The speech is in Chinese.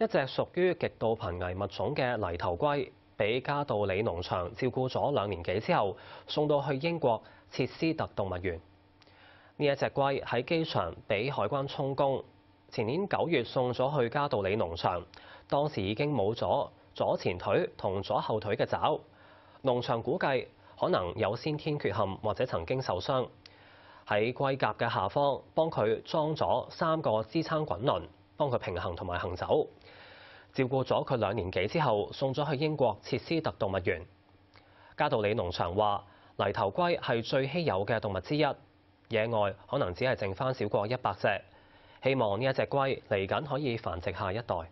一隻屬於極度貧危物種嘅泥頭龜，俾加道里農場照顧咗兩年幾之後，送到去英國切斯特動物園。呢一隻龜喺機場俾海關充公，前年九月送咗去加道里農場，當時已經冇咗左前腿同左後腿嘅爪。農場估計可能有先天缺陷或者曾經受傷，喺龜甲嘅下方幫佢裝咗三個支撐滾輪。幫佢平衡同埋行走，照顧咗佢兩年幾之後，送咗去英國切斯特動物園。加道里農場話：泥頭龜係最稀有嘅動物之一，野外可能只係剩翻少過一百隻。希望呢一隻龜嚟緊可以繁殖下一代。